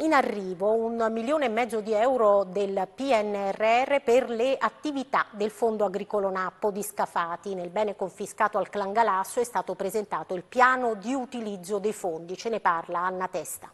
In arrivo un milione e mezzo di euro del PNRR per le attività del Fondo Agricolo Nappo di Scafati. Nel bene confiscato al Clangalasso è stato presentato il piano di utilizzo dei fondi. Ce ne parla Anna Testa.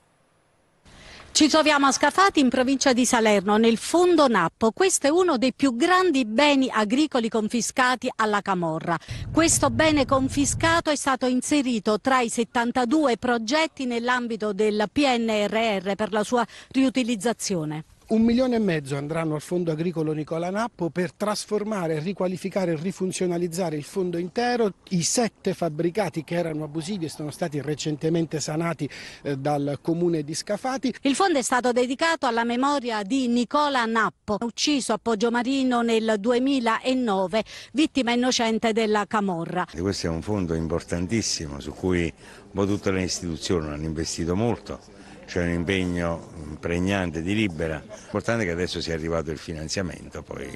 Ci troviamo a Scafati in provincia di Salerno, nel fondo Nappo. Questo è uno dei più grandi beni agricoli confiscati alla Camorra. Questo bene confiscato è stato inserito tra i 72 progetti nell'ambito del PNRR per la sua riutilizzazione. Un milione e mezzo andranno al Fondo Agricolo Nicola Nappo per trasformare, riqualificare e rifunzionalizzare il fondo intero. I sette fabbricati che erano abusivi e sono stati recentemente sanati eh, dal comune di Scafati. Il fondo è stato dedicato alla memoria di Nicola Nappo, ucciso a Poggio Marino nel 2009, vittima innocente della Camorra. Questo è un fondo importantissimo su cui un po' tutte le istituzioni hanno investito molto c'è un impegno pregnante di Libera. L'importante è che adesso sia arrivato il finanziamento, poi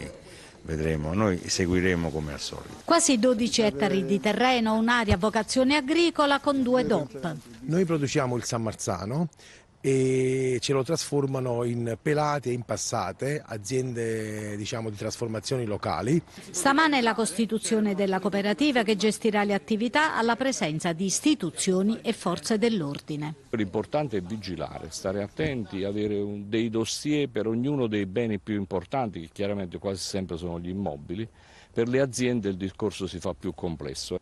vedremo, noi seguiremo come al solito. Quasi 12 ettari di terreno, un'area a vocazione agricola con due DOP. Noi produciamo il San Marzano e ce lo trasformano in pelate e in passate, aziende diciamo, di trasformazioni locali. Stamane è la costituzione della cooperativa che gestirà le attività alla presenza di istituzioni e forze dell'ordine. L'importante è vigilare, stare attenti, avere dei dossier per ognuno dei beni più importanti, che chiaramente quasi sempre sono gli immobili. Per le aziende il discorso si fa più complesso.